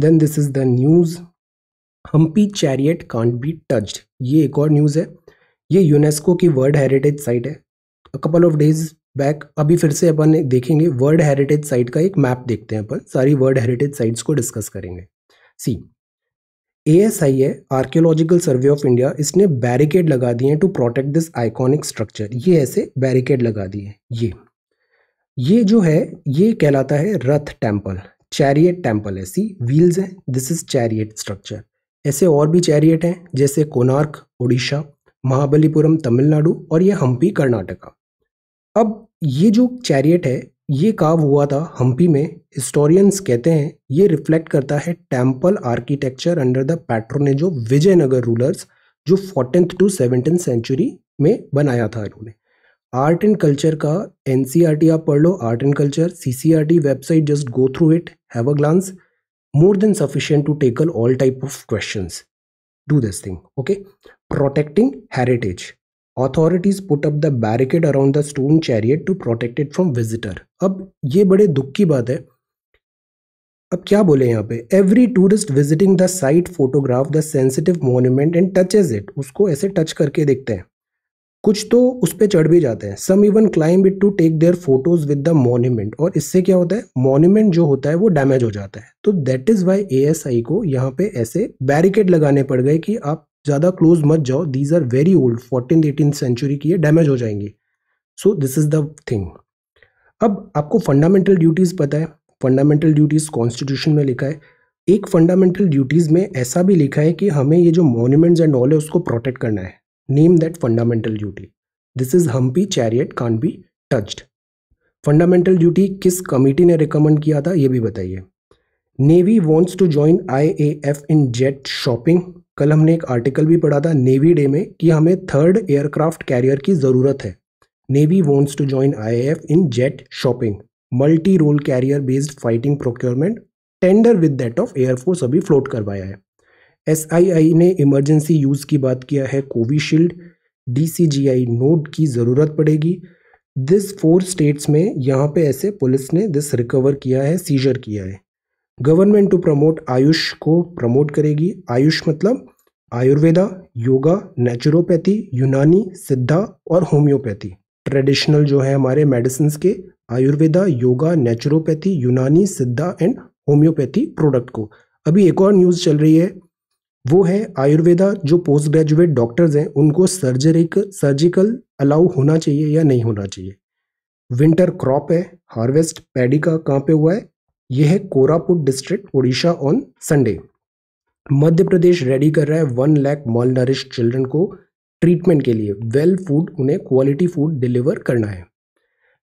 then this is the news Hampi chariot can't be touched ये एक और न्यूज़ है ये यूनेस्को की वर्ल्ड हेरिटेज साइट है कपल ऑफ डेज बैक अभी फिर से अपन देखेंगे वर्ल्ड हेरिटेज साइट का एक मैप देखते हैं अपन सारी वर्ल्ड हेरिटेज साइट्स को डिस्कस करेंगे सी ए एस आई है आर्क्योलॉजिकल सर्वे ऑफ इंडिया इसने बैरिकेड लगा दिए हैं to protect this iconic structure ये ऐसे बैरिकेड लगा दिए ये ये जो है ये कहलाता है रथ टेम्पल चैरियट टेम्पल है सी व्हील्स है दिस इज चैरियट स्ट्रक्चर ऐसे और भी चैरियट हैं जैसे कोनार्क ओडिशा महाबलीपुरम तमिलनाडु और ये हम्पी कर्नाटका अब ये जो चैरियट है ये काव हुआ था हम्पी में हिस्टोरियंस कहते हैं ये रिफ्लेक्ट करता है temple architecture under the patronage of Vijayanagara rulers जो फोर्टीन टू सेवनटीन सेंचुरी में बनाया था इन्होंने आर्ट एंड कल्चर का एन आप पढ़ लो art and culture see website just go through it have a glance more than sufficient to tackle all type of questions do this thing okay protecting heritage authorities put up the barricade around the stone chariot to protect it from visitor ab ye bade dukh ki baat hai अब क्या बोले यहाँ पे every tourist visiting the site photograph the sensitive monument and touches it उसको ऐसे touch करके देखते हैं कुछ तो उस पर चढ़ भी जाते हैं some even climb it to take their photos with the monument और इससे क्या होता है मोन्यूमेंट जो होता है वो डैमेज हो जाता है तो that is why A S I को यहाँ पे ऐसे बैरिकेड लगाने पड़ गए कि आप ज़्यादा क्लोज मत जाओ these are very old fourteen eighteen century की ये डैमेज हो जाएंगी so this is the thing अब आपको फंडामेंटल ड्यूटीज़ पता है फंडामेंटल ड्यूटीज़ कॉन्स्टिट्यूशन में लिखा है एक फंडामेंटल ड्यूटीज़ में ऐसा भी लिखा है कि हमें ये जो मोन्यूमेंट्स एंड ऑल है उसको प्रोटेक्ट करना है name that fundamental duty. This is Humpy Chariot can't be touched. Fundamental duty किस कमेटी ने रिकमेंड किया था ये भी बताइए navy wants to join F in jet shopping कल हमने एक आर्टिकल भी पढ़ा था नेवी डे में कि हमें थर्ड एयरक्राफ्ट कैरियर की ज़रूरत है navy wants to join IAF in jet shopping multi role carrier based fighting procurement tender with that of air force अभी फ्लोट करवाया है एस ने इमरजेंसी यूज़ की बात किया है कोविशील्ड आई नोड की ज़रूरत पड़ेगी दिस फोर स्टेट्स में यहाँ पे ऐसे पुलिस ने दिस रिकवर किया है सीजर किया है गवर्नमेंट टू प्रमोट आयुष को प्रमोट करेगी आयुष मतलब आयुर्वेदा योगा नेचुरोपैथी यूनानी सिद्धा और होम्योपैथी ट्रेडिशनल जो है हमारे मेडिसिन के आयुर्वेदा योगा नेचुरोपैथी यूनानी सिद्धा एंड होम्योपैथी प्रोडक्ट को अभी एक और न्यूज़ चल रही है वो है आयुर्वेदा जो पोस्ट ग्रेजुएट डॉक्टर्स हैं उनको सर्जरिक सर्जिकल अलाउ होना चाहिए या नहीं होना चाहिए विंटर क्रॉप है हार्वेस्ट पैडी का कहाँ पे हुआ है यह है Koraput district Odisha on Sunday Madhya Pradesh ready कर रहा है one lakh malnourished children को ट्रीटमेंट के लिए वेल फूड उन्हें क्वालिटी फूड डिलीवर करना है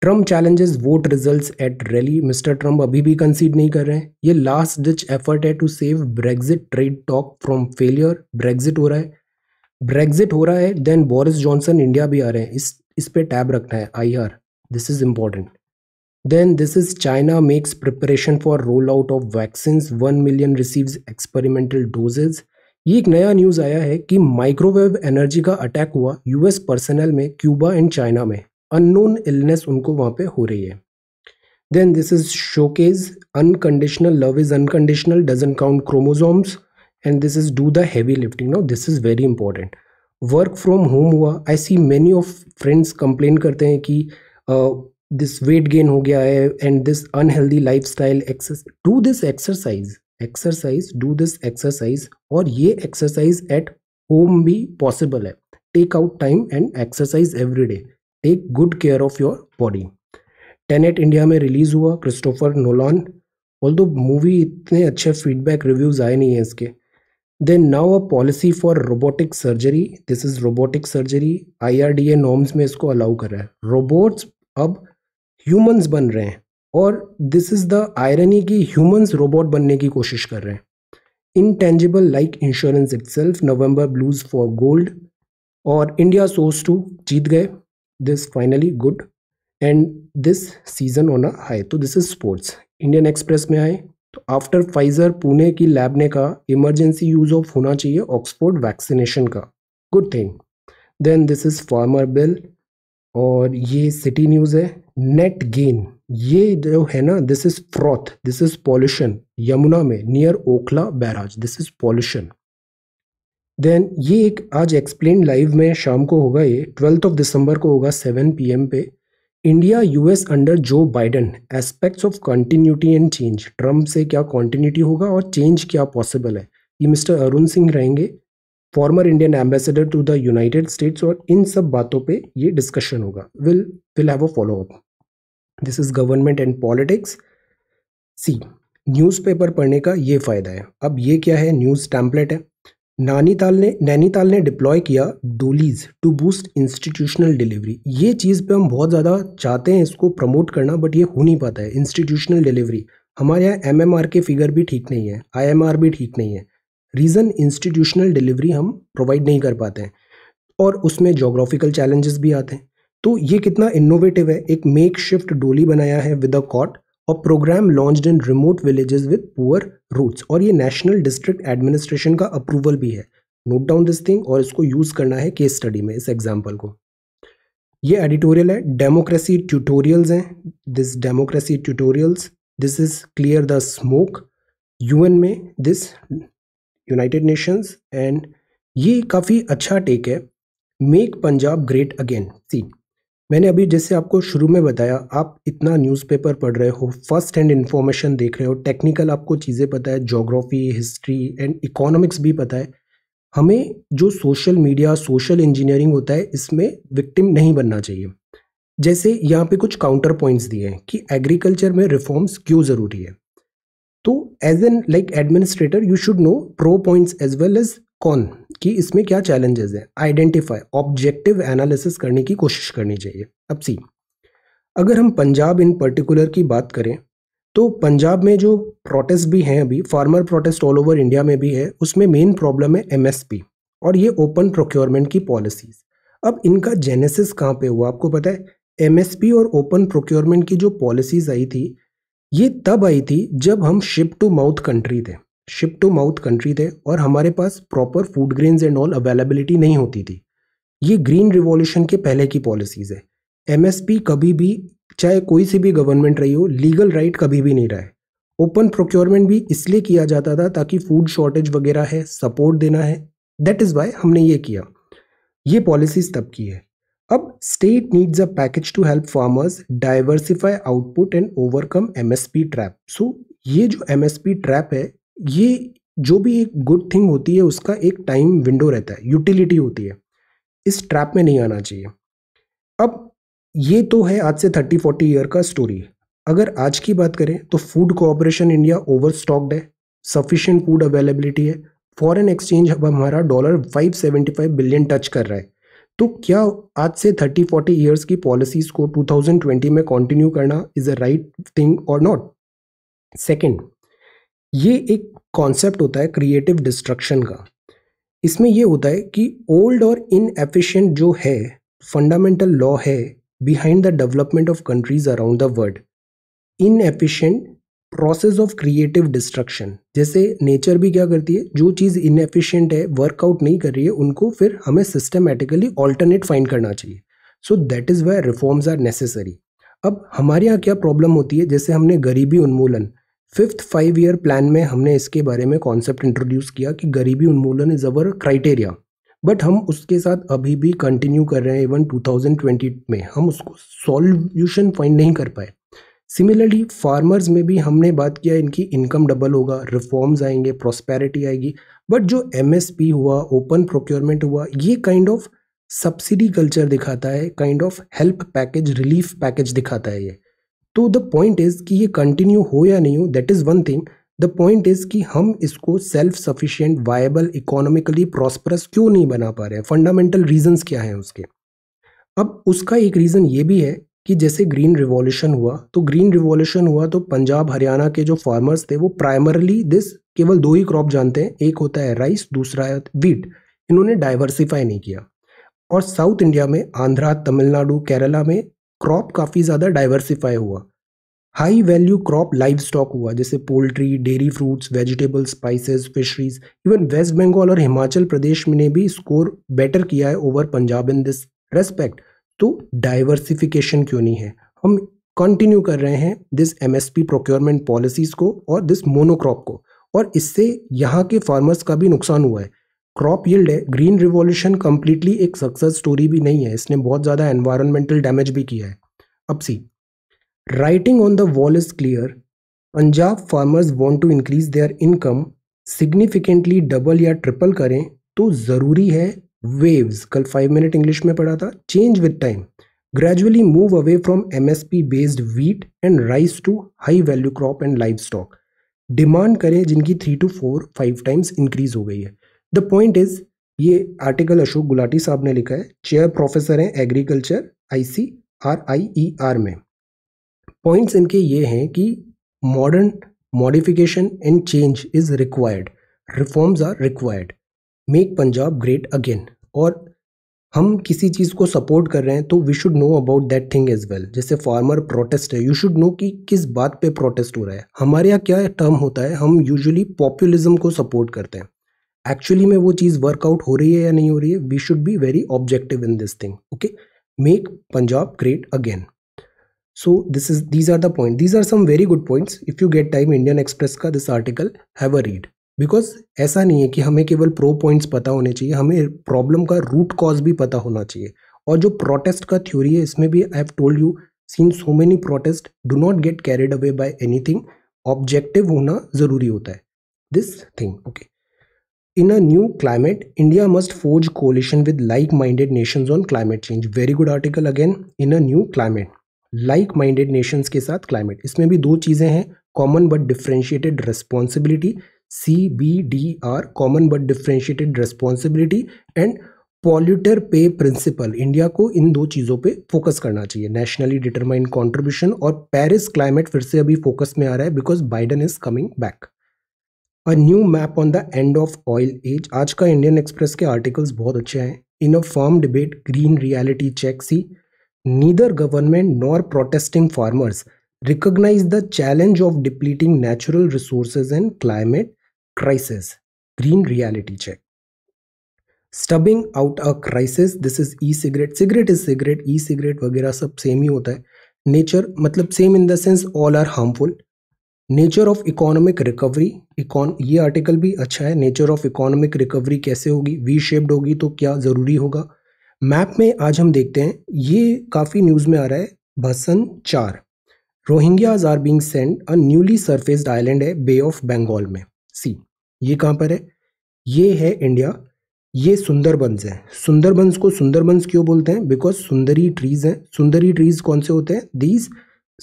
Trump challenges vote results at rally mister Trump अभी भी कंसीड नहीं कर रहे हैं ये लास्ट डिच एफर्ट है to save Brexit trade talk from failure Brexit हो रहा है ब्रेग्जिट हो रहा है देन बोरिस जॉनसन इंडिया भी आ रहे हैं इस इस पे टैब रखना है I R this is important then this is China makes preparation for roll out of vaccine one million receives experimental doses ये एक नया न्यूज़ आया है कि माइक्रोवेव एनर्जी का अटैक हुआ यूएस पर्सनल में क्यूबा एंड चाइना में अननोन इलनेस उनको वहाँ पे हो रही है then this is showcase unconditional love is unconditional doesn't count chromosomes and this is do the heavy lifting now this is very important work from home हुआ I see many of friends complain करते हैं कि this weight gain हो गया है and this unhealthy lifestyle do this exercise exercise do this exercise और ये exercise at home भी पॉसिबल है take out time and exercise every day take good care of your body Tenet India में release हुआ Christopher Nolan although movie इतने अच्छे feedback reviews आए नहीं हैं इसके then now a policy for robotic surgery this is robotic surgery I R D A norms में इसको अलाउ कर रहा है रोबोट्स अब ह्यूमन्स बन रहे हैं और दिस इज़ द आयरनी कि ह्यूमन्स रोबोट बनने की कोशिश कर रहे हैं like insurance itself November blues for gold और इंडिया सोर्स टू जीत गए this finally good and this season on I तो this is sports Indian Express में आए तो आफ्टर फाइजर पुणे की लैब ने कहा इमरजेंसी यूज ऑफ होना चाहिए ऑक्सफोर्ड वैक्सीनेशन का good thing then this is farmer bill और ये सिटी न्यूज़ है नेट गेन ये जो है ना this is froth this is pollution Yamuna में near Okhla barrage this is pollution then ये एक आज एक्सप्लेन लाइव में शाम को होगा ये ट्वेल्थ ऑफ दिसंबर को होगा सेवन पी पे India US under Joe Biden aspects of continuity and change Trump से क्या कॉन्टीन्यूटी होगा और चेंज क्या पॉसिबल है ये मिस्टर अरुण सिंह रहेंगे former Indian ambassador to the United States और इन सब बातों पे ये डिस्कशन होगा will will have a follow up this is government and politics see newspaper पढ़ने का ये फ़ायदा है अब ये क्या है न्यूज़ टैम्पलेट है नानीताल ने नैनीताल ने डिप्लॉय किया dolis to boost institutional delivery ये चीज़ पे हम बहुत ज़्यादा चाहते हैं इसको प्रमोट करना बट ये हो नहीं पाता है इंस्टीट्यूशनल डिलीवरी हमारे यहाँ एम एम आर के फिगर भी ठीक नहीं है आई एम आर भी ठीक नहीं है रीज़न इंस्टीट्यूशनल डिलीवरी हम प्रोवाइड नहीं कर पाते हैं और उसमें जोग्राफिकल चैलेंजेस भी आते हैं तो ये कितना इनोवेटिव है एक मेक शिफ्ट डोली बनाया है विद अ कॉट और program launched in remote villages with poor routes और ये नेशनल डिस्ट्रिक्ट एडमिनिस्ट्रेशन का अप्रूवल भी है नोट डाउन दिस थिंग और इसको यूज़ करना है केस स्टडी में इस एग्जाम्पल को ये एडिटोरियल है डेमोक्रेसी ट्यूटोरियल्स हैं this democracy tutorials this is clear the smoke UN में दिस यूनाइटेड नेशंस एंड ये काफ़ी अच्छा टेक है make Punjab great again see मैंने अभी जैसे आपको शुरू में बताया आप इतना न्यूज़पेपर पढ़ रहे हो फर्स्ट हैंड इन्फॉर्मेशन देख रहे हो टेक्निकल आपको चीज़ें पता है जोग्राफी हिस्ट्री एंड इकोनॉमिक्स भी पता है हमें जो सोशल मीडिया सोशल इंजीनियरिंग होता है इसमें विक्टिम नहीं बनना चाहिए जैसे यहाँ पे कुछ काउंटर पॉइंट्स दिए हैं कि एग्रीकल्चर में रिफॉर्म्स क्यों ज़रूरी है तो as an like administrator you should know pro points as well as कौन कि इसमें क्या चैलेंजेस हैं आइडेंटिफाई ऑब्जेक्टिव एनालिसिस करने की कोशिश करनी चाहिए अब सी अगर हम पंजाब इन पर्टिकुलर की बात करें तो पंजाब में जो प्रोटेस्ट भी हैं अभी farmer protest all over India में भी है उसमें मेन प्रॉब्लम है एमएसपी और ये ओपन प्रोक्योरमेंट की पॉलिसीज़ अब इनका जेनेसिस कहाँ पे हुआ आपको पता है एमएसपी और ओपन प्रोक्योरमेंट की जो पॉलिसीज़ आई थी ये तब आई थी जब हम शिप टू माउथ कंट्री थे शिप टू माउथ कंट्री थे और हमारे पास proper food grains and all availability नहीं होती थी ये ग्रीन रिवॉल्यूशन के पहले की पॉलिसीज़ है एम कभी भी चाहे कोई सी भी गवर्नमेंट रही हो लीगल राइट कभी भी नहीं रहा है ओपन प्रोक्योरमेंट भी इसलिए किया जाता था ताकि फूड शॉर्टेज वगैरह है सपोर्ट देना है दैट इज़ वाई हमने ये किया ये पॉलिसीज तब की है अब state needs a package to help farmers diversify output and overcome P trap so ये जो पी ट्रैप है ये जो भी एक गुड थिंग होती है उसका एक टाइम विंडो रहता है यूटिलिटी होती है इस ट्रैप में नहीं आना चाहिए अब ये तो है आज से थर्टी फोर्टी ईयर का स्टोरी अगर आज की बात करें तो food cooperation India over stocked है सफिशेंट फूड अवेलेबिलिटी है फॉरेन एक्सचेंज अब हमारा dollar five seventy five billion touch कर रहा है तो क्या आज से थर्टी फोर्टी ईयर्स की पॉलिसीज को टू थाउजेंड ट्वेंटी में कंटिन्यू करना इज़ अ राइट थिंग और नॉट सेकेंड ये एक कॉन्सेप्ट होता है क्रिएटिव डिस्ट्रक्शन का इसमें यह होता है कि ओल्ड और इनएफिशिएंट जो है फंडामेंटल लॉ है behind the development of countries around the world inefficient process of creative destruction जैसे नेचर भी क्या करती है जो चीज़ इनएफिशिएंट है वर्कआउट नहीं कर रही है उनको फिर हमें सिस्टमेटिकली ऑल्टरनेट फाइंड करना चाहिए so that is why reforms are necessary अब हमारे यहाँ क्या प्रॉब्लम होती है जैसे हमने गरीबी उन्मूलन फिफ्थ फाइव ईयर प्लान में हमने इसके बारे में कॉन्सेप्ट इंट्रोड्यूस किया कि गरीबी उन्मूलन इज़ अवर क्राइटेरिया बट हम उसके साथ अभी भी कंटिन्यू कर रहे हैं इवन 2020 में हम उसको सॉल्यूशन फाइंड नहीं कर पाए सिमिलरली फार्मर्स में भी हमने बात किया इनकी इनकम डबल होगा रिफॉर्म्स आएंगे प्रॉस्पेरिटी आएगी बट जो एम हुआ ओपन प्रोक्योरमेंट हुआ ये काइंड ऑफ सब्सिडी कल्चर दिखाता है kind of help package relief package दिखाता है ये तो द पॉइंट इज़ कि ये कंटिन्यू हो या नहीं हो that is one thing the point is कि हम इसको self sufficient viable economically prosperous क्यों नहीं बना पा रहे हैं फंडामेंटल रीजंस क्या हैं उसके अब उसका एक रीज़न ये भी है कि जैसे ग्रीन रिवॉल्यूशन हुआ तो ग्रीन रिवॉल्यूशन हुआ तो पंजाब हरियाणा के जो फार्मर्स थे वो प्राइमरली दिस केवल दो ही क्रॉप जानते हैं एक होता है राइस दूसरा है वीट इन्होंने डाइवर्सिफाई नहीं किया और साउथ इंडिया में आंध्रा तमिलनाडु केरला में क्रॉप काफ़ी ज़्यादा डाइवर्सिफाई हुआ high value crop livestock हुआ जैसे poultry dairy fruits vegetables spices fisheries even West Bengal और हिमाचल प्रदेश में ने भी स्कोर बेटर किया है over Punjab in this respect तो डाइवर्सिफिकेशन क्यों नहीं है हम कंटिन्यू कर रहे हैं दिस एमएसपी प्रोक्योरमेंट पॉलिसीज़ को और दिस मोनोक्रॉप को और इससे यहाँ के फार्मर्स का भी नुकसान हुआ है क्रॉप यील्ड है ग्रीन रिवॉल्यूशन कम्प्लीटली एक सक्सेस स्टोरी भी नहीं है इसने बहुत ज़्यादा एनवायरमेंटल डैमेज भी किया है अब see writing on the wall is clear Punjab farmers want to increase their income significantly double या ट्रिपल करें तो ज़रूरी है वेव्स कल फाइव मिनट इंग्लिश में पढ़ा था change with time gradually move away from M S P based wheat and rice to high value crop and livestock demand करें जिनकी three to four five times increase हो गई है the point is ये article Ashok Gulati साहब ने लिखा है चेयर प्रोफेसर हैं agriculture I C R I E R में पॉइंट्स इनके ये हैं कि modern modification and change is required reforms are required make Punjab great again और हम किसी चीज़ को सपोर्ट कर रहे हैं तो we should know about that thing as well जैसे फार्मर प्रोटेस्ट है यू शुड नो कि किस बात पे प्रोटेस्ट हो रहा है हमारे यहाँ क्या टर्म होता है हम यूजुअली पॉपुलिज्म को सपोर्ट करते हैं एक्चुअली में वो चीज़ वर्कआउट हो रही है या नहीं हो रही है we should be very objective in this thing okay make Punjab great again so this is these are the point these are some very good points if you get time Indian Express का this article have a read because ऐसा नहीं है कि हमें केवल pro points पता होने चाहिए हमें प्रॉब्लम का रूट कॉज भी पता होना चाहिए और जो प्रोटेस्ट का थ्योरी है इसमें भी I have told you seen so many protest do not get carried away by anything objective होना ज़रूरी होता है this thing okay in a new climate India must forge coalition with like minded nations on climate change very good article again in a new climate like minded nations के साथ climate इसमें भी दो चीज़ें हैं common but differentiated responsibility C B D R common but differentiated responsibility and polluter pays principle India को इन दो चीज़ों पे फोकस करना चाहिए नेशनली डिटरमाइंड कॉन्ट्रीब्यूशन और पेरिस क्लाइमेट फिर से अभी फोकस में आ रहा है because Biden is coming back a new map on the end of oil age आज का इंडियन एक्सप्रेस के आर्टिकल्स बहुत अच्छे हैं in a farm debate green reality check see neither government nor protesting farmers recognise the challenge of depleting natural resources and climate crisis green reality check stubbing out a crisis this is E cigarette cigarette is cigarette E cigarette वगैरह सब same ही होता है nature मतलब same in the sense all are harmful nature of economic recovery इकोन ये article भी अच्छा है नेचर ऑफ इकोनॉमिक रिकवरी कैसे होगी वी शेप्ड होगी तो क्या ज़रूरी होगा मैप में आज हम देखते हैं ये काफ़ी न्यूज़ में आ रहा है Bhasan Char Rohingyas are being send a newly surfaced island है बे ऑफ बंगाल में सी ये कहाँ पर है ये है इंडिया ये सुंदरबंस है सुंदरबंस को सुंदरबंस क्यों बोलते हैं बिकॉज सुंदरी ट्रीज़ हैं सुंदरी ट्रीज़ कौन से होते हैं these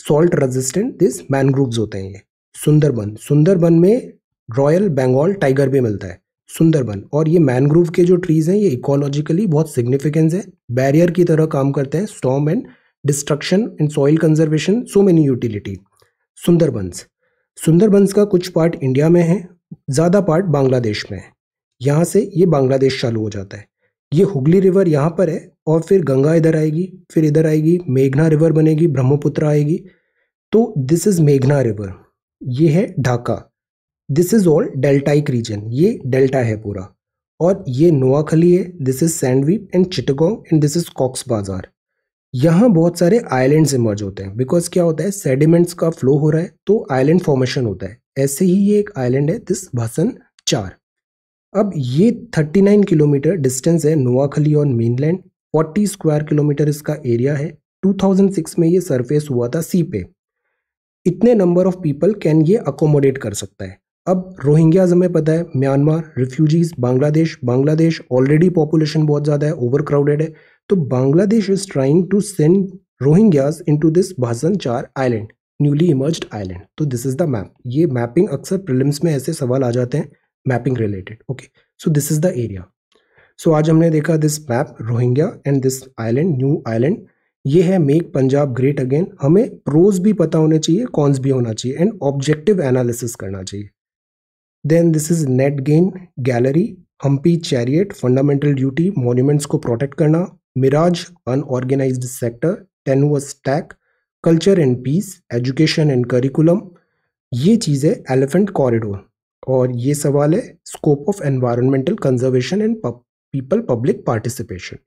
salt resistant this mangroves होते हैं ये सुंदरबन सुंदरबन में रॉयल बंगाल टाइगर भी मिलता है सुंदरबन और ये मैनग्रोव के जो ट्रीज़ हैं ये इकोलॉजिकली बहुत सिग्निफिकेंस है बैरियर की तरह काम करते हैं storm and destruction and soil conservation so many utility Sundarbans Sundarbans का कुछ पार्ट इंडिया में है ज़्यादा पार्ट बांग्लादेश में है यहाँ से ये बांग्लादेश चालू हो जाता है ये हुगली रिवर यहाँ पर है और फिर गंगा इधर आएगी फिर इधर आएगी मेघना रिवर बनेगी ब्रह्मपुत्र आएगी तो दिस इज़ मेघना रिवर ये है Dhaka this is all deltaic region ये डेल्टा है पूरा और ये नोआखली है this is Sandwip and Chittagong and this is Cox's Bazar यहाँ बहुत सारे आइलैंड्स इमर्ज होते हैं बिकॉज क्या होता है सेडिमेंट्स का फ्लो हो रहा है तो आइलैंड फॉर्मेशन होता है ऐसे ही ये एक आइलैंड है दिस भसन चार अब ये 39 किलोमीटर डिस्टेंस है नोआखली और मेनलैंड 40 स्क्वायर किलोमीटर इसका एरिया है 2006 में ये सरफेस हुआ था सी पे इतने नंबर ऑफ पीपल कैन ये अकोमोडेट कर सकता है अब रोहिंग्याज हमें पता है Myanmar refugees Bangladesh Bangladesh already population बहुत ज़्यादा है ओवर क्राउडेड है तो Bangladesh is trying to send Rohingyas into this Bhasan Char island newly emerge island तो दिस इज द मैप ये मैपिंग अक्सर प्रिलिम्स में ऐसे सवाल आ जाते हैं mapping related okay so this is the area सो आज हमने देखा this map Rohingya and this island new island ये है मेक पंजाब ग्रेट अगेन हमें प्रोज भी पता होने चाहिए कॉन्स भी होना चाहिए एंड ऑब्जेक्टिव एनालिसिस करना चाहिए then this is net gain gallery Hampi chariot fundamental duty monuments को प्रोटेक्ट करना mirage unorganise sector tenuous tack culture and peace education and curriculum ये चीज़ है एलिफेंट कॉरिडोर और ये सवाल है scope of environmental conservation and people public participation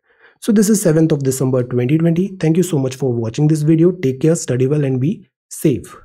So this is 7th of December 2020. Thank you so much for watching this video. Take care, study well and be safe.